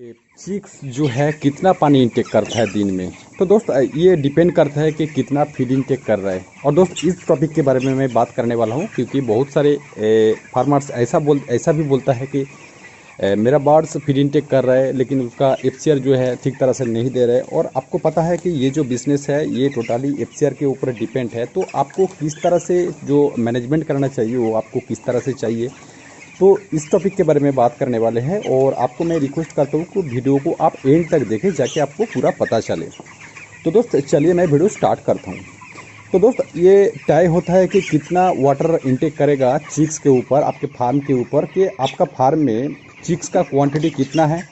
chicks जो है कितना पानी इंटेक करता है दिन में तो दोस्त ये डिपेंड करता है कि कितना फीड इंटेक कर रहा है और दोस्त इस टॉपिक के बारे में मैं बात करने वाला हूँ क्योंकि बहुत सारे फार्मर्स ऐसा बोल ऐसा भी बोलता है कि मेरा बर्ड्स फीड इंटेक कर रहा है लेकिन उसका एफ जो है ठीक तरह से नहीं दे रहा है और आपको पता है कि ये जो बिज़नेस है ये टोटली एफ के ऊपर डिपेंड है तो आपको किस तरह से जो मैनेजमेंट करना चाहिए वो आपको किस तरह से चाहिए तो इस टॉपिक के बारे में बात करने वाले हैं और आपको मैं रिक्वेस्ट करता हूँ कि वीडियो को आप एंड तक देखें जाके आपको पूरा पता चले तो दोस्त चलिए मैं वीडियो स्टार्ट करता हूँ तो दोस्त ये तय होता है कि कितना वाटर इंटेक करेगा चिक्स के ऊपर आपके फार्म के ऊपर कि आपका फार्म में चिक्स का क्वांटिटी कितना है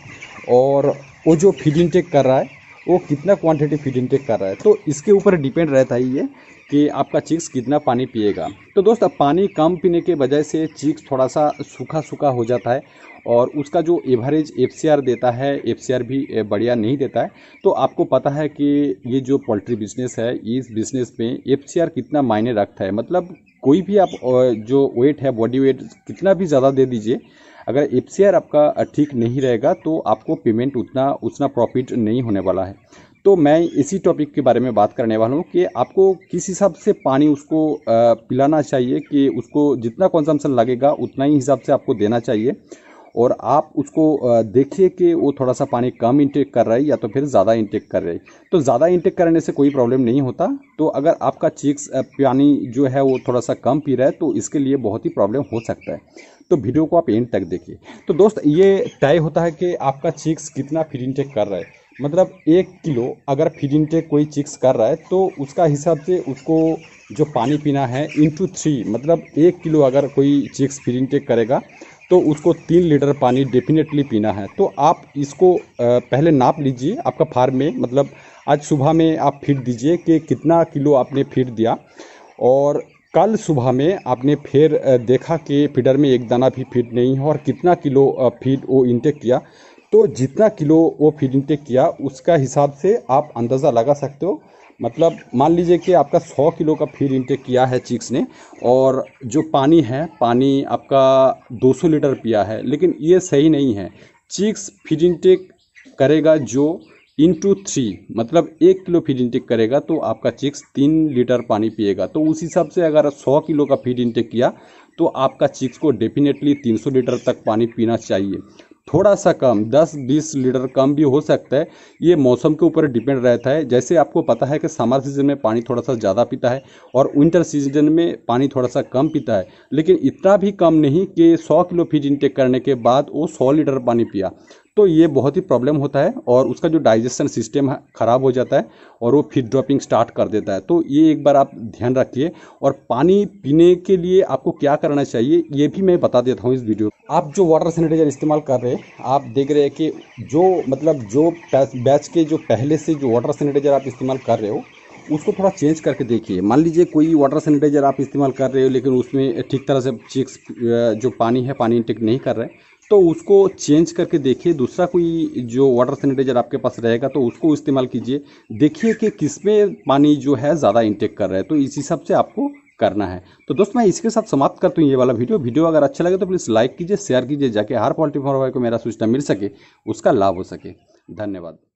और वो जो फीड इनटेक कर रहा है वो कितना क्वांटिटी फीड इनटेक कर रहा है तो इसके ऊपर डिपेंड रहता है ये कि आपका चिक्स कितना पानी पिएगा तो दोस्त अब पानी कम पीने के बजाय से चिक्स थोड़ा सा सूखा सूखा हो जाता है और उसका जो एवरेज एफ देता है एफ भी बढ़िया नहीं देता है तो आपको पता है कि ये जो पोल्ट्री बिजनेस है इस बिजनेस में एफ कितना मायने रखता है मतलब कोई भी आप जो वेट है बॉडी वेट कितना भी ज़्यादा दे दीजिए अगर एफ आपका ठीक नहीं रहेगा तो आपको पेमेंट उतना उतना प्रॉफिट नहीं होने वाला है तो मैं इसी टॉपिक के बारे में बात करने वाला हूँ कि आपको किस हिसाब से पानी उसको पिलाना चाहिए कि उसको जितना कंजम्पशन लगेगा उतना ही हिसाब से आपको देना चाहिए और आप उसको देखिए कि वो थोड़ा सा पानी कम इंटेक कर रहा है या तो फिर ज़्यादा इंटेक कर रही है तो ज़्यादा इंटेक करने से कोई प्रॉब्लम नहीं होता तो अगर आपका चीक्स पानी जो है वो थोड़ा सा कम पी रहा है तो इसके लिए बहुत ही प्रॉब्लम हो सकता है तो वीडियो को आप एंड तक देखिए तो दोस्त ये तय होता है कि आपका चीक्स कितना फीड इंटेक कर रहा है मतलब एक किलो अगर फीड इंटेक कोई चिक्स कर रहा है तो उसका हिसाब से उसको जो पानी पीना है इंटू थ्री मतलब एक किलो अगर कोई चिक्स फीड इंटेक करेगा तो उसको तीन लीटर पानी डेफिनेटली पीना है तो आप इसको पहले नाप लीजिए आपका फार्म में मतलब आज सुबह में आप फीड दीजिए कि कितना किलो आपने फीड दिया और कल सुबह में आपने फिर देखा कि फीडर में एक दाना भी फीड नहीं है और कितना किलो फीड वो इंटेक किया तो जितना किलो वो फीड इंटेक किया उसका हिसाब से आप अंदाज़ा लगा सकते हो मतलब मान लीजिए कि आपका 100 किलो का फीड इंटेक किया है चिक्स ने और जो पानी है पानी आपका 200 लीटर पिया है लेकिन ये सही नहीं है चिक्स फीड इंटेक करेगा जो इंटू थ्री मतलब एक किलो फीड इंटेक करेगा तो आपका चिक्स तीन लीटर पानी पिएगा तो उस हिसाब से अगर सौ किलो का फीड इंटेक किया तो आपका चिक्स को डेफिनेटली 300 लीटर तक पानी पीना चाहिए थोड़ा सा कम 10-20 लीटर कम भी हो सकता है ये मौसम के ऊपर डिपेंड रहता है जैसे आपको पता है कि समर सीजन में पानी थोड़ा सा ज़्यादा पीता है और विंटर सीजन में पानी थोड़ा सा कम पीता है लेकिन इतना भी कम नहीं कि सौ किलो फीज इनटेक करने के बाद वो सौ लीटर पानी पिया तो ये बहुत ही प्रॉब्लम होता है और उसका जो डाइजेशन सिस्टम है ख़राब हो जाता है और वो फिर ड्रॉपिंग स्टार्ट कर देता है तो ये एक बार आप ध्यान रखिए और पानी पीने के लिए आपको क्या करना चाहिए ये भी मैं बता देता हूँ इस वीडियो आप जो वाटर सैनिटाइजर इस्तेमाल कर रहे हैं आप देख रहे हैं कि जो मतलब जो बैच के जो पहले से जो वाटर सैनिटाइजर आप इस्तेमाल कर रहे हो उसको थोड़ा चेंज करके देखिए मान लीजिए कोई वाटर सैनिटाइजर आप इस्तेमाल कर रहे हो लेकिन उसमें ठीक तरह से चिक्स जो पानी है पानी इंटेक नहीं कर रहे तो उसको चेंज करके देखिए दूसरा कोई जो वाटर सैनिटाइजर आपके पास रहेगा तो उसको इस्तेमाल कीजिए देखिए कि किसमें पानी जो है ज़्यादा इंटेक कर रहा है तो इस हिसाब से आपको करना है तो दोस्तों मैं इसके साथ समाप्त करता हूँ ये वाला वीडियो वीडियो अगर अच्छा लगे तो प्लीज़ लाइक कीजिए शेयर कीजिए जाके हर पोल्ट्री को मेरा सूचना मिल सके उसका लाभ हो सके धन्यवाद